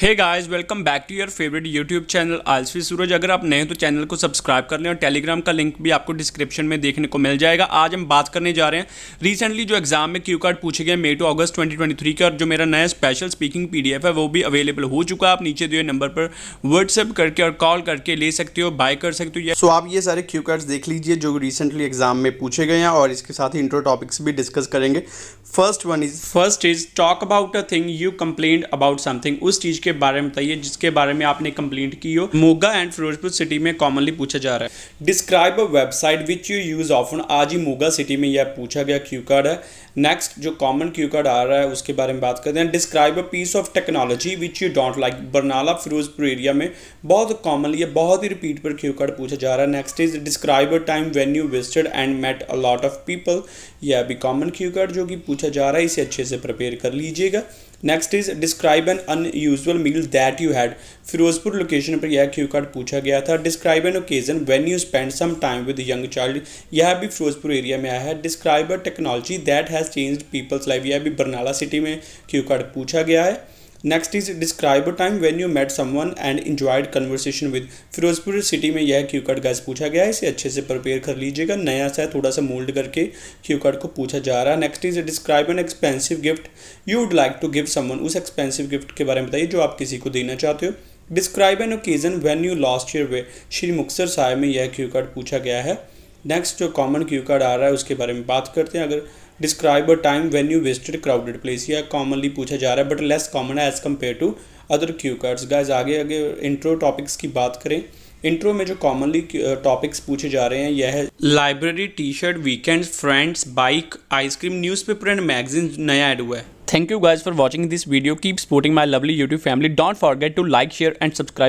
hey guys welcome back to your favourite YouTube channel आलसवी सूरज अगर आप नए हैं तो चैनल को सब्सक्राइब कर लें और टेलीग्राम का लिंक भी आपको डिस्क्रिप्शन में देखने को मिल जाएगा आज हम बात करने जा रहे हैं रिसेंटली जो एग्जाम में क्यू कार्ड पूछे गए मे टू अगस्त 2023 के और जो मेरा नया स्पेशल स्पीकिंग पी है वो भी अवेलेबल हो चुका है आप नीचे दिए नंबर पर व्हाट्सअप करके और कॉल करके ले सकते हो बाय कर सकते हो सो so, आप ये सारे क्यू कार्ड देख लीजिए जो रिसेंटली एग्जाम में पूछे गए हैं और इसके साथ ही इंट्रो टॉपिक्स भी डिस्कस करेंगे first one is first is talk about a thing you complain about something उस चीज़ के के बारे में बताइए जिसके बारे में आपने कंप्लेंट की हो मोगा एंड फिरोजपुर सिटी में कॉमनली पूछा जा रहा है describe a website which you use often आज ही मोगा सिटी में यह पूछा गया क्यू कार्ड है नेक्स्ट जो कॉमन क्यू कार्ड आ रहा है उसके बारे में बात करते हैं describe a piece of technology which you don't like Barnala Firozpur area में बहुत कॉमनली बहुत ही रिपीट पर क्यू कार्ड पूछा जा रहा है next is describe a time when you visited and met a lot of people यह भी कॉमन क्यू कार्ड जो कि पूछा जा रहा है इसे अच्छे से प्रिपेयर कर लीजिएगा next is describe an unusual memorable meal that you had Firozpur location पर यह क्यू कार्ड पूछा गया था describe an occasion when you spend some time with young child यह भी फिरोजपुर एरिया में आया है describe a technology that has change people's life यह भी बरनाला सिटी में क्यू कार्ड पूछा गया है next is describe a time when you met someone and enjoyed conversation with Firozpur city में यह क्यू कार्ड गैस पूछा गया है इसे अच्छे से प्रिपेयर कर लीजिएगा नया सा थोड़ा सा मोल्ड करके क्यू कार्ड को पूछा जा रहा है next is describe an expensive gift you would like to give someone उस एक्सपेंसिव गिफ्ट के बारे में बताइए जो आप किसी को देना चाहते हो describe an occasion when you lost your way Shri Muktsar Sahib में यह क्यू कार्ड पूछा गया है नेक्स्ट जो कॉमन क्यू कार्ड आ रहा है उसके बारे में बात करते हैं अगर describe a time when you wasted crowded place या कॉमनली पूछा जा रहा है बट लेस कॉमन है as compare to other cue cards guys आगे आगे इंट्रो टॉपिक्स की बात करें इंट्रो में जो कॉमनली टॉपिक्स पूछे जा रहे हैं यह है library T shirt weekend friends bike ice cream newspaper and magazine नया ऐड हुआ है thank you guys for watching this video keep supporting my lovely YouTube family don't forget to like share and subscribe